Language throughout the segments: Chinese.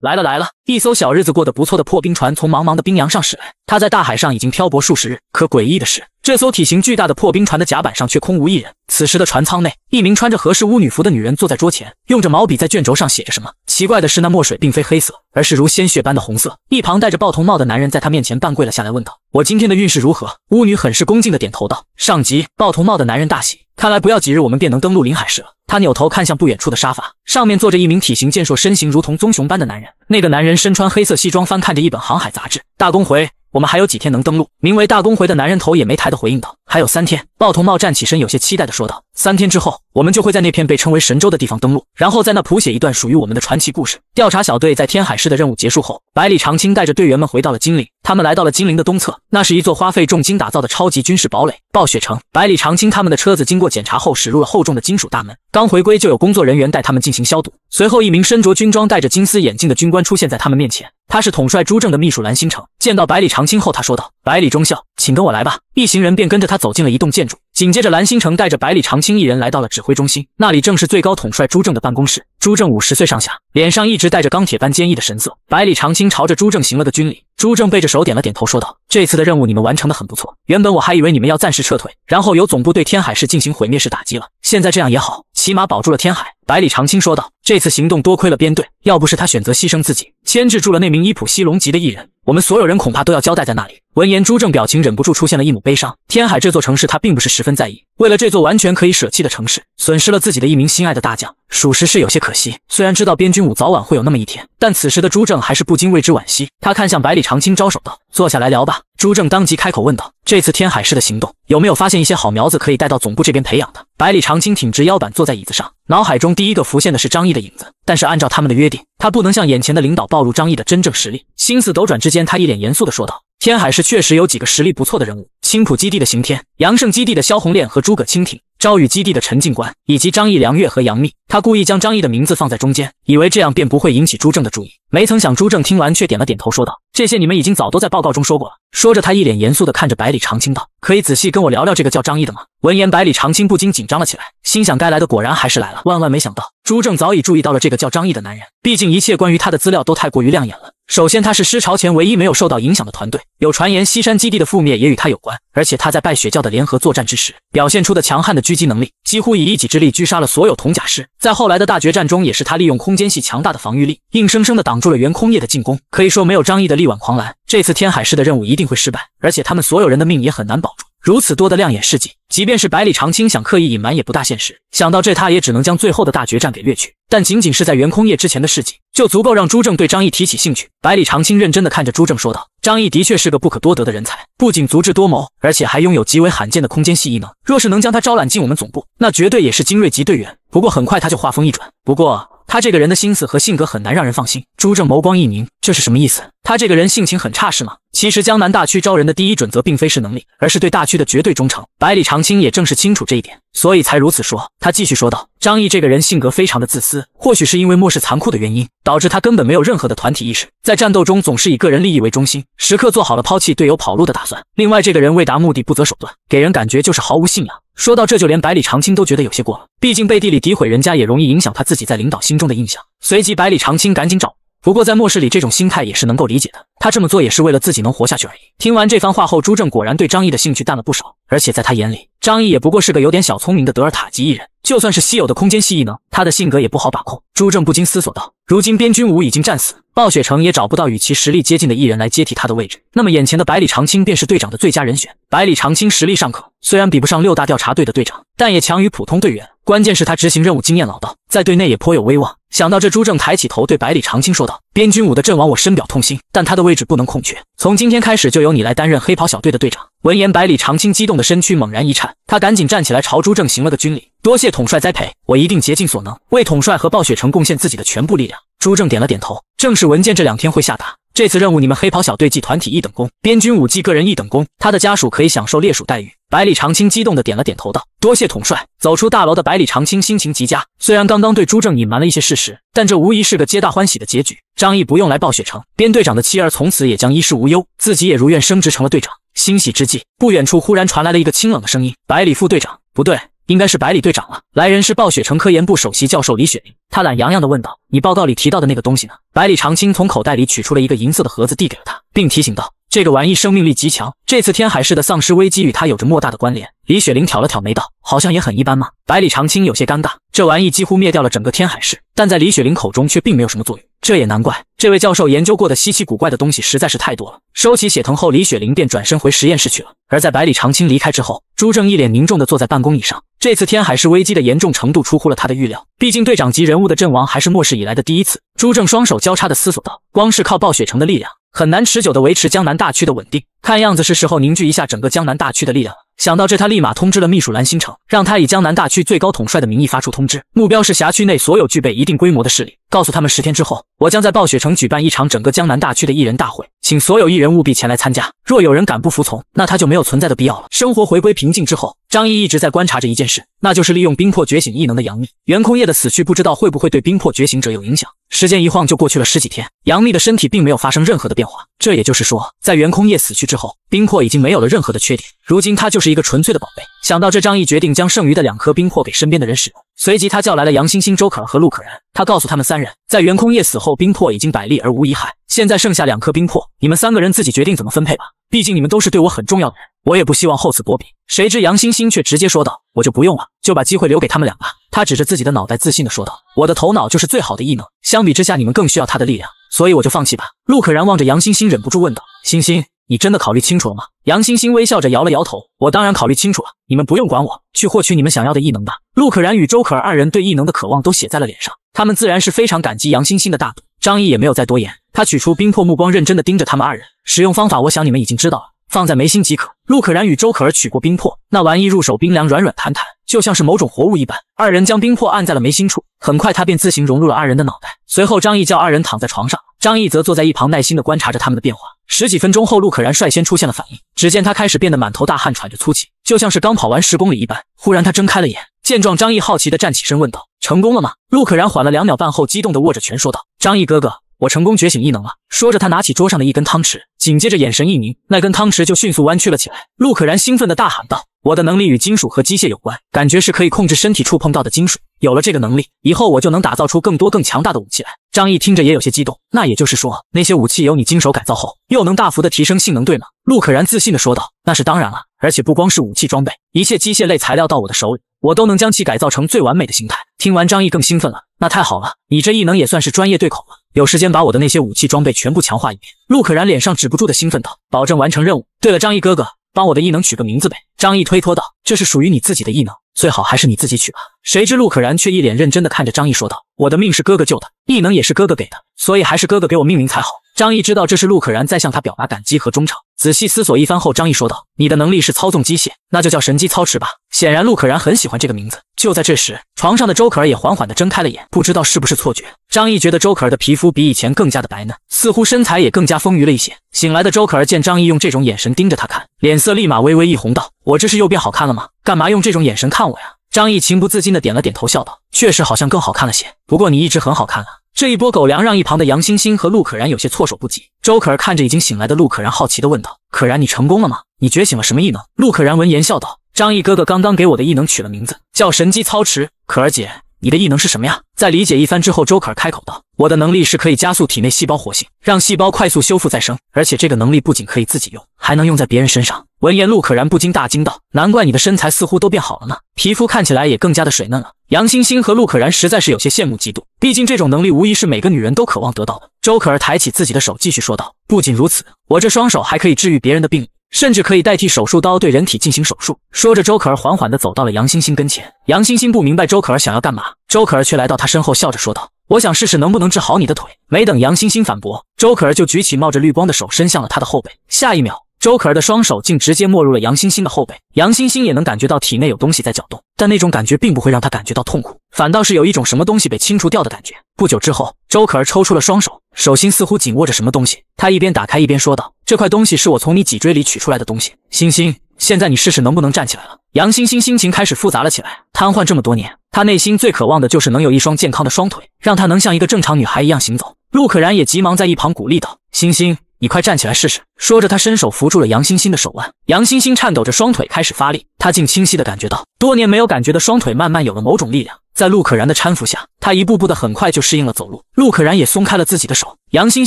来了，来了一艘小日子过得不错的破冰船从茫茫的冰洋上驶来。它在大海上已经漂泊数十日，可诡异的是，这艘体型巨大的破冰船的甲板上却空无一人。此时的船舱内，一名穿着合适巫女服的女人坐在桌前，用着毛笔在卷轴上写着什么。奇怪的是，那墨水并非黑色，而是如鲜血般的红色。一旁戴着报童帽的男人在她面前半跪了下来，问道：“我今天的运势如何？”巫女很是恭敬的点头道：“上级。”报童帽的男人大喜，看来不要几日我们便能登陆临海市了。他扭头看向不远处的沙发，上面坐着一名体型健硕、身形如同棕熊般的男人。那个男人身穿黑色西装，翻看着一本航海杂志。大公回，我们还有几天能登陆？名为大公回的男人头也没抬的回应道。还有三天，鲍头帽站起身，有些期待地说道。三天之后，我们就会在那片被称为神州的地方登陆，然后在那谱写一段属于我们的传奇故事。调查小队在天海市的任务结束后，百里长青带着队员们回到了金陵。他们来到了金陵的东侧，那是一座花费重金打造的超级军事堡垒——暴雪城。百里长青他们的车子经过检查后，驶入了厚重的金属大门。刚回归，就有工作人员带他们进行消毒。随后，一名身着军装、戴着金丝眼镜的军官出现在他们面前，他是统帅朱正的秘书蓝星城。见到百里长青后，他说道：“百里中校，请跟我来吧。”一行人便跟着他走进了一栋建筑。紧接着，蓝星城带着百里长青一人来到了指挥中心，那里正是最高统帅朱正的办公室。朱正五十岁上下，脸上一直带着钢铁般坚毅的神色。百里长青朝着朱正行了个军礼，朱正背着手点了点头，说道：“这次的任务你们完成的很不错。原本我还以为你们要暂时撤退，然后由总部对天海市进行毁灭式打击了。现在这样也好。”起码保住了天海，百里长青说道。这次行动多亏了编队，要不是他选择牺牲自己，牵制住了那名伊普西龙级的异人，我们所有人恐怕都要交代在那里。闻言，朱正表情忍不住出现了一抹悲伤。天海这座城市，他并不是十分在意，为了这座完全可以舍弃的城市，损失了自己的一名心爱的大将，属实是有些可惜。虽然知道边军武早晚会有那么一天，但此时的朱正还是不禁为之惋惜。他看向百里长青，招手道：“坐下来聊吧。”朱正当即开口问道：“这次天海市的行动有没有发现一些好苗子可以带到总部这边培养的？”百里长青挺直腰板坐在椅子上，脑海中第一个浮现的是张毅的影子。但是按照他们的约定，他不能向眼前的领导暴露张毅的真正实力。心思斗转之间，他一脸严肃的说道：“天海市确实有几个实力不错的人物，青浦基地的刑天、杨胜基地的萧红炼和诸葛蜻蜓、朝宇基地的陈静官，以及张毅、梁月和杨幂。”他故意将张毅的名字放在中间，以为这样便不会引起朱正的注意。没曾想，朱正听完却点了点头，说道：“这些你们已经早都在报告中说过了。”说着，他一脸严肃地看着百里长青道：“可以仔细跟我聊聊这个叫张毅的吗？”闻言，百里长青不禁紧张了起来，心想：该来的果然还是来了。万万没想到，朱正早已注意到了这个叫张毅的男人。毕竟，一切关于他的资料都太过于亮眼了。首先，他是失潮前唯一没有受到影响的团队。有传言，西山基地的覆灭也与他有关。而且，他在拜雪教的联合作战之时，表现出的强悍的狙击能力，几乎以一己之力狙杀了所有铜甲师。在后来的大决战中，也是他利用空间系强大的防御力，硬生生的挡住了原空叶的进攻。可以说，没有张毅的力挽狂澜，这次天海市的任务一定会失败，而且他们所有人的命也很难保住。如此多的亮眼事迹，即便是百里长青想刻意隐瞒，也不大现实。想到这，他也只能将最后的大决战给略去。但仅仅是在袁空夜之前的事迹，就足够让朱正对张毅提起兴趣。百里长青认真的看着朱正说道：“张毅的确是个不可多得的人才，不仅足智多谋，而且还拥有极为罕见的空间系异能。若是能将他招揽进我们总部，那绝对也是精锐级队员。”不过很快他就话锋一转：“不过他这个人的心思和性格很难让人放心。”朱正眸光一凝，这是什么意思？他这个人性情很差是吗？其实江南大区招人的第一准则并非是能力，而是对大区的绝对忠诚。百里长青也正是清楚这一点，所以才如此说。他继续说道：“张毅这个人性格非常的自私，或许是因为漠视残酷的原因，导致他根本没有任何的团体意识，在战斗中总是以个人利益为中心，时刻做好了抛弃队友跑路的打算。另外，这个人为达目的不择手段，给人感觉就是毫无信仰。”说到这就连百里长青都觉得有些过了，毕竟背地里诋毁人家也容易影响他自己在领导心中的印象。随即，百里长青赶紧找。不过在末世里，这种心态也是能够理解的。他这么做也是为了自己能活下去而已。听完这番话后，朱正果然对张毅的兴趣淡了不少。而且在他眼里，张毅也不过是个有点小聪明的德尔塔级异人，就算是稀有的空间系异能，他的性格也不好把控。朱正不禁思索道：如今边军武已经战死，暴雪城也找不到与其实力接近的异人来接替他的位置，那么眼前的百里长青便是队长的最佳人选。百里长青实力尚可，虽然比不上六大调查队的队长，但也强于普通队员。关键是他执行任务经验老道，在队内也颇有威望。想到这，朱正抬起头对百里长青说道。边军武的阵亡，我深表痛心，但他的位置不能空缺。从今天开始，就由你来担任黑袍小队的队长。闻言，百里长青激动的身躯猛然一颤，他赶紧站起来朝朱正行了个军礼，多谢统帅栽培，我一定竭尽所能为统帅和暴雪城贡献自己的全部力量。朱正点了点头，正式文件这两天会下达。这次任务，你们黑袍小队记团体一等功，边军武记个人一等功，他的家属可以享受烈属待遇。百里长青激动的点了点头，道：“多谢统帅。”走出大楼的百里长青心情极佳，虽然刚刚对朱正隐瞒了一些事实，但这无疑是个皆大欢喜的结局。张毅不用来暴雪城，边队长的妻儿从此也将衣食无忧，自己也如愿升职成了队长。欣喜之际，不远处忽然传来了一个清冷的声音：“百里副队长，不对。”应该是百里队长了。来人是暴雪城科研部首席教授李雪玲，她懒洋洋地问道：“你报告里提到的那个东西呢？”百里长青从口袋里取出了一个银色的盒子，递给了他，并提醒道。这个玩意生命力极强，这次天海市的丧尸危机与他有着莫大的关联。李雪玲挑了挑眉道：“好像也很一般嘛。”百里长青有些尴尬，这玩意几乎灭掉了整个天海市，但在李雪玲口中却并没有什么作用。这也难怪，这位教授研究过的稀奇古怪的东西实在是太多了。收起血藤后，李雪玲便转身回实验室去了。而在百里长青离开之后，朱正一脸凝重地坐在办公椅上。这次天海市危机的严重程度出乎了他的预料，毕竟队长级人物的阵亡还是末世以来的第一次。朱正双手交叉地思索道：“光是靠暴雪城的力量……”很难持久的维持江南大区的稳定，看样子是时候凝聚一下整个江南大区的力量了。想到这，他立马通知了秘书蓝星城，让他以江南大区最高统帅的名义发出通知，目标是辖区内所有具备一定规模的势力。告诉他们，十天之后，我将在暴雪城举办一场整个江南大区的艺人大会，请所有艺人务必前来参加。若有人敢不服从，那他就没有存在的必要了。生活回归平静之后，张毅一直在观察着一件事，那就是利用冰魄觉醒异能的杨幂袁空叶的死去，不知道会不会对冰魄觉醒者有影响。时间一晃就过去了十几天，杨幂的身体并没有发生任何的变化。这也就是说，在袁空叶死去之后，冰魄已经没有了任何的缺点。如今他就是一个纯粹的宝贝。想到这，张毅决定将剩余的两颗冰魄给身边的人使用。随即，他叫来了杨欣欣、周可儿和陆可然。他告诉他们三人，在袁空叶死后，冰魄已经百利而无一害。现在剩下两颗冰魄，你们三个人自己决定怎么分配吧。毕竟你们都是对我很重要的人，我也不希望厚此薄彼。谁知杨欣欣却直接说道：“我就不用了，就把机会留给他们俩吧。”他指着自己的脑袋，自信的说道：“我的头脑就是最好的异能。相比之下，你们更需要他的力量，所以我就放弃吧。”陆可然望着杨欣欣，忍不住问道：“欣欣。”你真的考虑清楚了吗？杨欣欣微笑着摇了摇头，我当然考虑清楚了。你们不用管我，去获取你们想要的异能吧。陆可然与周可儿二人对异能的渴望都写在了脸上，他们自然是非常感激杨欣欣的大度。张毅也没有再多言，他取出冰魄，目光认真的盯着他们二人。使用方法，我想你们已经知道了，放在眉心即可。陆可然与周可儿取过冰魄，那玩意入手冰凉软软弹弹，就像是某种活物一般。二人将冰魄按在了眉心处，很快他便自行融入了二人的脑袋。随后，张毅叫二人躺在床上。张毅则坐在一旁，耐心的观察着他们的变化。十几分钟后，陆可然率先出现了反应。只见他开始变得满头大汗，喘着粗气，就像是刚跑完十公里一般。忽然，他睁开了眼。见状，张毅好奇地站起身问道：“成功了吗？”陆可然缓了两秒半后，激动地握着拳说道：“张毅哥哥，我成功觉醒异能了！”说着，他拿起桌上的一根汤匙，紧接着眼神一凝，那根汤匙就迅速弯曲了起来。陆可然兴奋地大喊道：“我的能力与金属和机械有关，感觉是可以控制身体触碰到的金属。”有了这个能力，以后我就能打造出更多更强大的武器来。张毅听着也有些激动。那也就是说，那些武器由你经手改造后，又能大幅的提升性能，对吗？陆可然自信的说道。那是当然了，而且不光是武器装备，一切机械类材料到我的手里，我都能将其改造成最完美的形态。听完，张毅更兴奋了。那太好了，你这异能也算是专业对口了。有时间把我的那些武器装备全部强化一遍。陆可然脸上止不住的兴奋道，保证完成任务。对了，张毅哥哥。帮我的异能取个名字呗？张毅推脱道：“这是属于你自己的异能，最好还是你自己取吧。”谁知陆可然却一脸认真的看着张毅说道：“我的命是哥哥救的，异能也是哥哥给的，所以还是哥哥给我命名才好。”张毅知道这是陆可然在向他表达感激和忠诚。仔细思索一番后，张毅说道：“你的能力是操纵机械，那就叫神机操持吧。”显然陆可然很喜欢这个名字。就在这时，床上的周可儿也缓缓地睁开了眼，不知道是不是错觉，张毅觉得周可儿的皮肤比以前更加的白嫩，似乎身材也更加丰腴了一些。醒来的周可儿见张毅用这种眼神盯着她看，脸色立马微微一红，道：“我这是又变好看了吗？干嘛用这种眼神看我呀？”张毅情不自禁地点了点头，笑道：“确实好像更好看了些，不过你一直很好看啊。”这一波狗粮让一旁的杨欣欣和陆可然有些措手不及。周可儿看着已经醒来的陆可然，好奇地问道：“可然，你成功了吗？你觉醒了什么异能？”陆可然闻言笑道：“张毅哥哥刚刚给我的异能取了名字。”叫神机操持，可儿姐，你的异能是什么呀？在理解一番之后，周可儿开口道：“我的能力是可以加速体内细胞活性，让细胞快速修复再生，而且这个能力不仅可以自己用，还能用在别人身上。”闻言，陆可然不禁大惊道：“难怪你的身材似乎都变好了呢，皮肤看起来也更加的水嫩了。”杨欣欣和陆可然实在是有些羡慕嫉妒，毕竟这种能力无疑是每个女人都渴望得到的。周可儿抬起自己的手，继续说道：“不仅如此，我这双手还可以治愈别人的病。”甚至可以代替手术刀对人体进行手术。说着，周可儿缓缓地走到了杨欣欣跟前。杨欣欣不明白周可儿想要干嘛，周可儿却来到她身后，笑着说道：“我想试试能不能治好你的腿。”没等杨欣欣反驳，周可儿就举起冒着绿光的手，伸向了他的后背。下一秒，周可儿的双手竟直接没入了杨欣欣的后背，杨欣欣也能感觉到体内有东西在搅动，但那种感觉并不会让她感觉到痛苦，反倒是有一种什么东西被清除掉的感觉。不久之后，周可儿抽出了双手，手心似乎紧握着什么东西，她一边打开一边说道：“这块东西是我从你脊椎里取出来的东西，欣欣，现在你试试能不能站起来了。”杨欣欣心情开始复杂了起来，瘫痪这么多年，她内心最渴望的就是能有一双健康的双腿，让她能像一个正常女孩一样行走。陆可然也急忙在一旁鼓励道：“欣欣，你快站起来试试。”说着，他伸手扶住了杨欣欣的手腕。杨欣欣颤抖着双腿开始发力，她竟清晰的感觉到多年没有感觉的双腿慢慢有了某种力量。在陆可然的搀扶下，她一步步的很快就适应了走路。陆可然也松开了自己的手。杨欣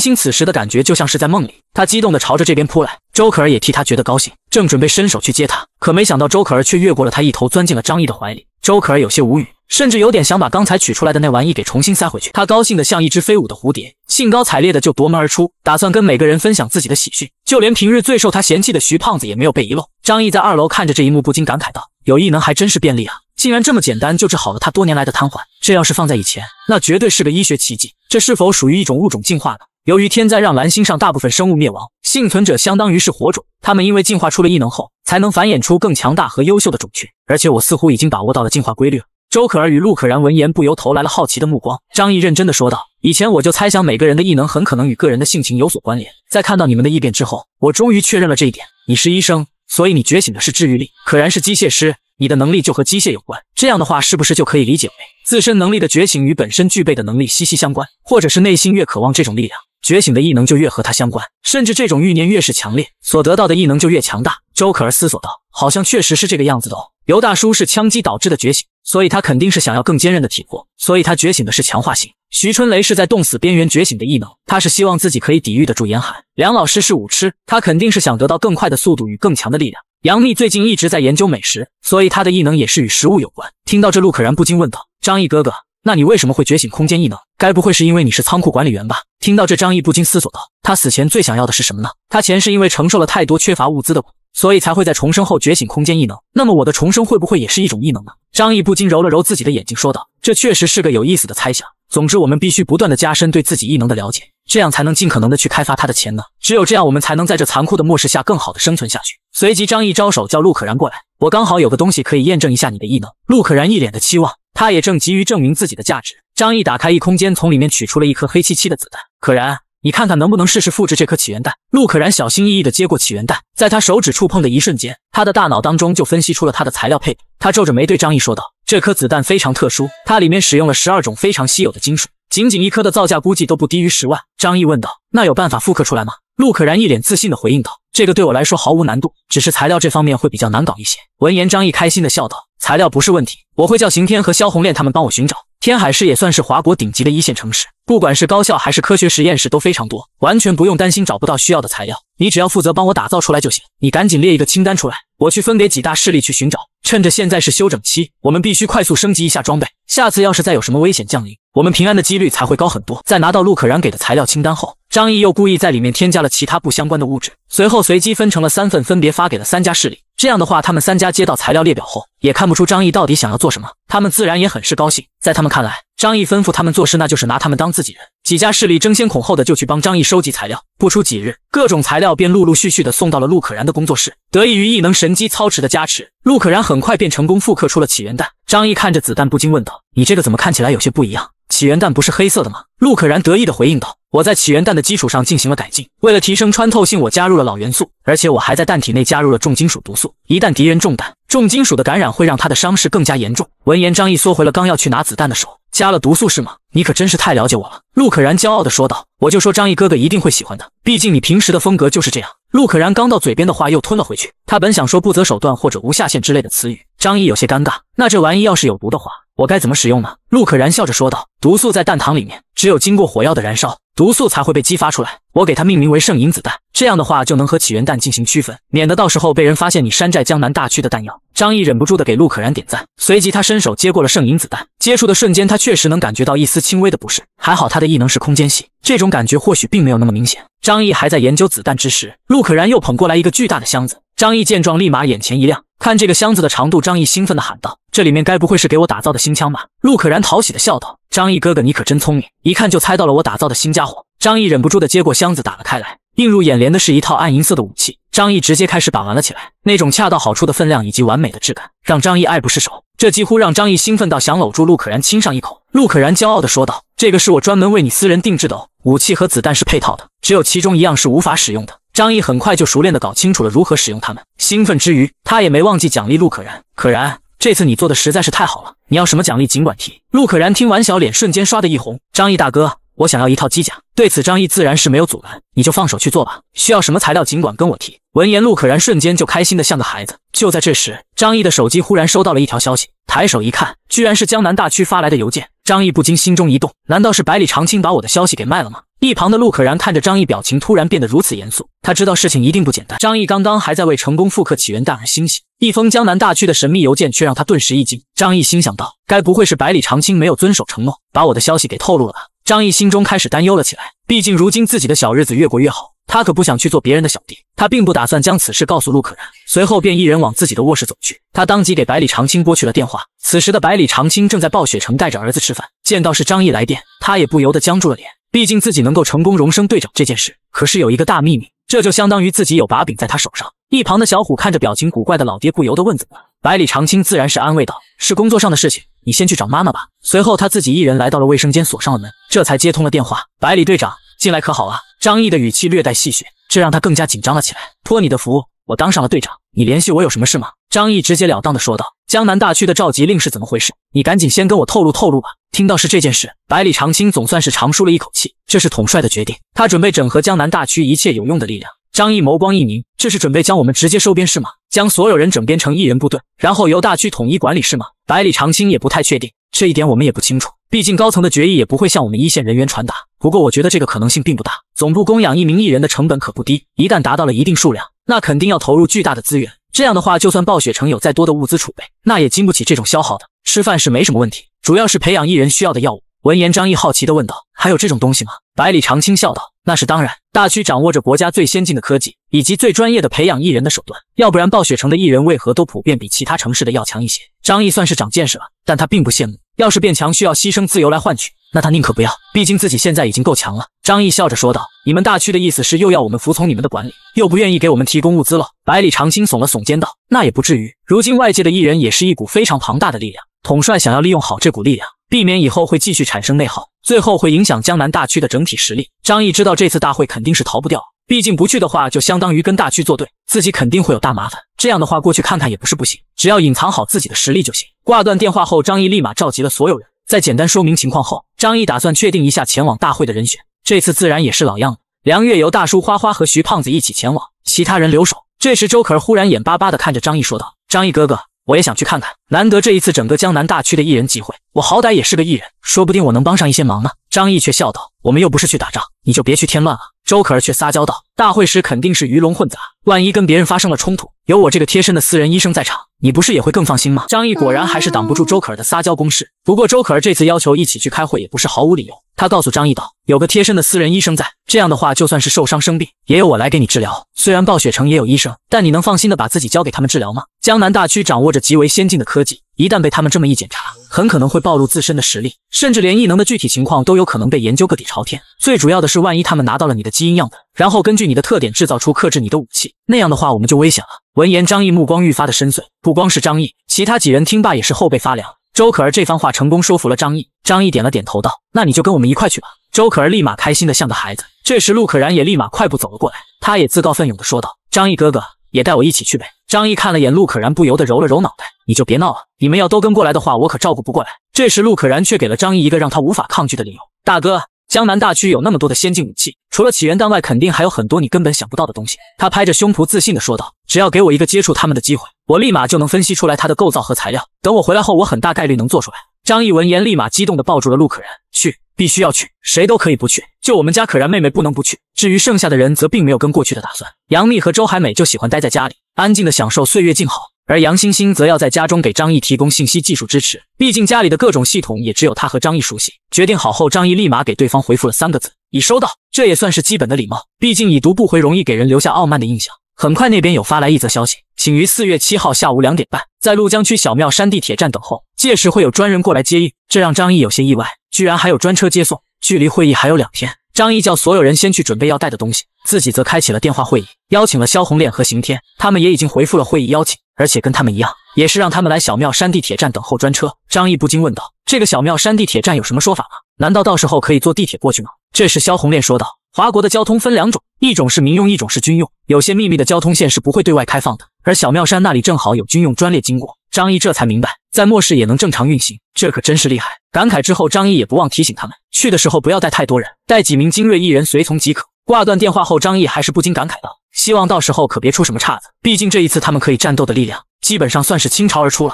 欣此时的感觉就像是在梦里，她激动的朝着这边扑来。周可儿也替她觉得高兴，正准备伸手去接她，可没想到周可儿却越过了她，一头钻进了张毅的怀里。周可儿有些无语。甚至有点想把刚才取出来的那玩意给重新塞回去。他高兴得像一只飞舞的蝴蝶，兴高采烈的就夺门而出，打算跟每个人分享自己的喜讯。就连平日最受他嫌弃的徐胖子也没有被遗漏。张毅在二楼看着这一幕，不禁感慨道：“有异能还真是便利啊！竟然这么简单就治好了他多年来的瘫痪。这要是放在以前，那绝对是个医学奇迹。这是否属于一种物种进化呢？由于天灾让蓝星上大部分生物灭亡，幸存者相当于是火种。他们因为进化出了异能后，才能繁衍出更强大和优秀的种群。而且我似乎已经把握到了进化规律了。”周可儿与陆可然闻言不由投来了好奇的目光。张毅认真的说道：“以前我就猜想每个人的异能很可能与个人的性情有所关联，在看到你们的异变之后，我终于确认了这一点。你是医生，所以你觉醒的是治愈力；可然是机械师，你的能力就和机械有关。这样的话，是不是就可以理解为自身能力的觉醒与本身具备的能力息息相关，或者是内心越渴望这种力量？”觉醒的异能就越和他相关，甚至这种欲念越是强烈，所得到的异能就越强大。周可儿思索道：“好像确实是这个样子的哦。”尤大叔是枪击导致的觉醒，所以他肯定是想要更坚韧的体魄，所以他觉醒的是强化型。徐春雷是在冻死边缘觉醒的异能，他是希望自己可以抵御得住严寒。梁老师是武痴，他肯定是想得到更快的速度与更强的力量。杨幂最近一直在研究美食，所以她的异能也是与食物有关。听到这，陆可然不禁问道：“张毅哥哥，那你为什么会觉醒空间异能？该不会是因为你是仓库管理员吧？”听到这，张毅不禁思索道：“他死前最想要的是什么呢？他前世因为承受了太多缺乏物资的苦，所以才会在重生后觉醒空间异能。那么我的重生会不会也是一种异能呢？”张毅不禁揉了揉自己的眼睛，说道：“这确实是个有意思的猜想。总之，我们必须不断的加深对自己异能的了解，这样才能尽可能的去开发他的潜能。只有这样，我们才能在这残酷的末世下更好的生存下去。”随即，张毅招手叫陆可然过来：“我刚好有个东西可以验证一下你的异能。”陆可然一脸的期望，他也正急于证明自己的价值。张毅打开一空间，从里面取出了一颗黑漆漆的子弹。可然，你看看能不能试试复制这颗起源弹？陆可然小心翼翼的接过起源弹，在他手指触碰的一瞬间，他的大脑当中就分析出了它的材料配比。他皱着眉对张毅说道：“这颗子弹非常特殊，它里面使用了十二种非常稀有的金属，仅仅一颗的造价估计都不低于十万。”张毅问道：“那有办法复刻出来吗？”陆可然一脸自信地回应道：“这个对我来说毫无难度，只是材料这方面会比较难搞一些。”闻言，张毅开心地笑道。材料不是问题，我会叫刑天和萧红炼他们帮我寻找。天海市也算是华国顶级的一线城市，不管是高校还是科学实验室都非常多，完全不用担心找不到需要的材料。你只要负责帮我打造出来就行。你赶紧列一个清单出来，我去分给几大势力去寻找。趁着现在是休整期，我们必须快速升级一下装备，下次要是再有什么危险降临，我们平安的几率才会高很多。在拿到陆可然给的材料清单后，张毅又故意在里面添加了其他不相关的物质，随后随机分成了三份，分别发给了三家势力。这样的话，他们三家接到材料列表后，也看不出张毅到底想要做什么，他们自然也很是高兴。在他们看来，张毅吩咐他们做事，那就是拿他们当自己人。几家势力争先恐后的就去帮张毅收集材料，不出几日，各种材料便陆陆续续的送到了陆可然的工作室。得益于异能神机操持的加持，陆可然很快便成功复刻出了起源弹。张毅看着子弹，不禁问道：“你这个怎么看起来有些不一样？”起源弹不是黑色的吗？陆可然得意地回应道：“我在起源弹的基础上进行了改进，为了提升穿透性，我加入了老元素，而且我还在弹体内加入了重金属毒素。一旦敌人中弹，重金属的感染会让他的伤势更加严重。”闻言，张毅缩回了刚要去拿子弹的手。“加了毒素是吗？你可真是太了解我了。”陆可然骄傲地说道：“我就说张毅哥哥一定会喜欢的，毕竟你平时的风格就是这样。”陆可然刚到嘴边的话又吞了回去，他本想说不择手段或者无下限之类的词语。张毅有些尴尬：“那这玩意要是有毒的话？”我该怎么使用呢？陆可然笑着说道：“毒素在弹膛里面，只有经过火药的燃烧，毒素才会被激发出来。我给它命名为圣银子弹，这样的话就能和起源弹进行区分，免得到时候被人发现你山寨江南大区的弹药。”张毅忍不住的给陆可然点赞，随即他伸手接过了圣银子弹，接触的瞬间，他确实能感觉到一丝轻微的不适，还好他的异能是空间系，这种感觉或许并没有那么明显。张毅还在研究子弹之时，陆可然又捧过来一个巨大的箱子。张毅见状，立马眼前一亮，看这个箱子的长度，张毅兴奋的喊道：“这里面该不会是给我打造的新枪吧？”陆可然讨喜的笑道：“张毅哥哥，你可真聪明，一看就猜到了我打造的新家伙。”张毅忍不住的接过箱子，打了开来，映入眼帘的是一套暗银色的武器。张毅直接开始把玩了起来，那种恰到好处的分量以及完美的质感，让张毅爱不释手。这几乎让张毅兴奋到想搂住陆可然亲上一口。陆可然骄傲的说道：“这个是我专门为你私人定制的哦，武器和子弹是配套的，只有其中一样是无法使用的。”张毅很快就熟练的搞清楚了如何使用它们，兴奋之余，他也没忘记奖励陆可然。可然，这次你做的实在是太好了，你要什么奖励尽管提。陆可然听完，小脸瞬间刷的一红。张毅大哥，我想要一套机甲。对此，张毅自然是没有阻拦，你就放手去做吧，需要什么材料尽管跟我提。闻言，陆可然瞬间就开心的像个孩子。就在这时，张毅的手机忽然收到了一条消息，抬手一看，居然是江南大区发来的邮件。张毅不禁心中一动，难道是百里长青把我的消息给卖了吗？一旁的陆可然看着张毅，表情突然变得如此严肃，他知道事情一定不简单。张毅刚刚还在为成功复刻起源蛋而欣喜，一封江南大区的神秘邮件却让他顿时一惊。张毅心想到，该不会是百里长青没有遵守承诺，把我的消息给透露了吧？”张毅心中开始担忧了起来。毕竟如今自己的小日子越过越好，他可不想去做别人的小弟。他并不打算将此事告诉陆可然，随后便一人往自己的卧室走去。他当即给百里长青拨去了电话。此时的百里长青正在暴雪城带着儿子吃饭，见到是张毅来电，他也不由得僵住了脸。毕竟自己能够成功荣升队长这件事，可是有一个大秘密，这就相当于自己有把柄在他手上。一旁的小虎看着表情古怪的老爹，不由得问：“怎么了？”百里长青自然是安慰道：“是工作上的事情，你先去找妈妈吧。”随后他自己一人来到了卫生间，锁上了门，这才接通了电话。百里队长，进来可好啊？张毅的语气略带戏谑，这让他更加紧张了起来。托你的福，我当上了队长，你联系我有什么事吗？张毅直截了当的说道。江南大区的召集令是怎么回事？你赶紧先跟我透露透露吧。听到是这件事，百里长青总算是长舒了一口气。这是统帅的决定，他准备整合江南大区一切有用的力量。张毅眸光一凝，这是准备将我们直接收编是吗？将所有人整编成一人部队，然后由大区统一管理是吗？百里长青也不太确定这一点，我们也不清楚，毕竟高层的决议也不会向我们一线人员传达。不过我觉得这个可能性并不大，总部供养一名艺人的成本可不低，一旦达到了一定数量，那肯定要投入巨大的资源。这样的话，就算暴雪城有再多的物资储备，那也经不起这种消耗的。吃饭是没什么问题，主要是培养艺人需要的药物。闻言，张毅好奇的问道：“还有这种东西吗？”百里长青笑道：“那是当然，大区掌握着国家最先进的科技，以及最专业的培养艺人的手段。要不然，暴雪城的艺人为何都普遍比其他城市的要强一些？”张毅算是长见识了，但他并不羡慕。要是变强，需要牺牲自由来换取。那他宁可不要，毕竟自己现在已经够强了。张毅笑着说道：“你们大区的意思是又要我们服从你们的管理，又不愿意给我们提供物资了？”百里长青耸了耸肩道：“那也不至于。如今外界的异人也是一股非常庞大的力量，统帅想要利用好这股力量，避免以后会继续产生内耗，最后会影响江南大区的整体实力。”张毅知道这次大会肯定是逃不掉，毕竟不去的话就相当于跟大区作对，自己肯定会有大麻烦。这样的话过去看看也不是不行，只要隐藏好自己的实力就行。挂断电话后，张毅立马召集了所有人。在简单说明情况后，张毅打算确定一下前往大会的人选。这次自然也是老样子，梁月由大叔花花和徐胖子一起前往，其他人留守。这时，周可儿忽然眼巴巴地看着张毅说道：“张毅哥哥，我也想去看看。难得这一次整个江南大区的艺人集会，我好歹也是个艺人，说不定我能帮上一些忙呢。”张毅却笑道：“我们又不是去打仗，你就别去添乱了。”周可儿却撒娇道：“大会时肯定是鱼龙混杂，万一跟别人发生了冲突，有我这个贴身的私人医生在场，你不是也会更放心吗？”张毅果然还是挡不住周可儿的撒娇攻势。不过周可儿这次要求一起去开会也不是毫无理由，她告诉张毅道：“有个贴身的私人医生在，这样的话就算是受伤生病，也有我来给你治疗。虽然暴雪城也有医生，但你能放心的把自己交给他们治疗吗？江南大区掌握着极为先进的科技，一旦被他们这么一检查，很可能会暴露自身的实力，甚至连异能的具体情况都有可能被研究个底朝天。最主要的是，万一他们拿到了你的……”基因样本，然后根据你的特点制造出克制你的武器，那样的话我们就危险了。闻言，张毅目光愈发的深邃。不光是张毅，其他几人听罢也是后背发凉。周可儿这番话成功说服了张毅，张毅点了点头道：“那你就跟我们一块去吧。”周可儿立马开心的像个孩子。这时，陆可然也立马快步走了过来，他也自告奋勇的说道：“张毅哥哥，也带我一起去呗。”张毅看了眼陆可然，不由得揉了揉脑袋：“你就别闹了，你们要都跟过来的话，我可照顾不过来。”这时，陆可然却给了张毅一个让他无法抗拒的理由：“大哥。”江南大区有那么多的先进武器，除了起源弹外，肯定还有很多你根本想不到的东西。他拍着胸脯自信地说道：“只要给我一个接触他们的机会，我立马就能分析出来它的构造和材料。等我回来后，我很大概率能做出来。”张毅闻言立马激动地抱住了陆可然：“去，必须要去！谁都可以不去，就我们家可然妹妹不能不去。”至于剩下的人，则并没有跟过去的打算。杨幂和周海美就喜欢待在家里，安静地享受岁月静好。而杨欣欣则要在家中给张毅提供信息技术支持，毕竟家里的各种系统也只有他和张毅熟悉。决定好后，张毅立马给对方回复了三个字：“已收到。”这也算是基本的礼貌，毕竟已读不回容易给人留下傲慢的印象。很快，那边有发来一则消息：“请于四月七号下午两点半，在陆江区小庙山地铁站等候，届时会有专人过来接应。”这让张毅有些意外，居然还有专车接送。距离会议还有两天。张毅叫所有人先去准备要带的东西，自己则开启了电话会议，邀请了萧红脸和刑天。他们也已经回复了会议邀请，而且跟他们一样，也是让他们来小庙山地铁站等候专车。张毅不禁问道：“这个小庙山地铁站有什么说法吗？难道到时候可以坐地铁过去吗？”这时，萧红脸说道：“华国的交通分两种，一种是民用，一种是军用。有些秘密的交通线是不会对外开放的。而小庙山那里正好有军用专列经过。”张毅这才明白。在末世也能正常运行，这可真是厉害！感慨之后，张毅也不忘提醒他们，去的时候不要带太多人，带几名精锐，一人随从即可。挂断电话后，张毅还是不禁感慨道：“希望到时候可别出什么岔子，毕竟这一次他们可以战斗的力量，基本上算是倾巢而出了。”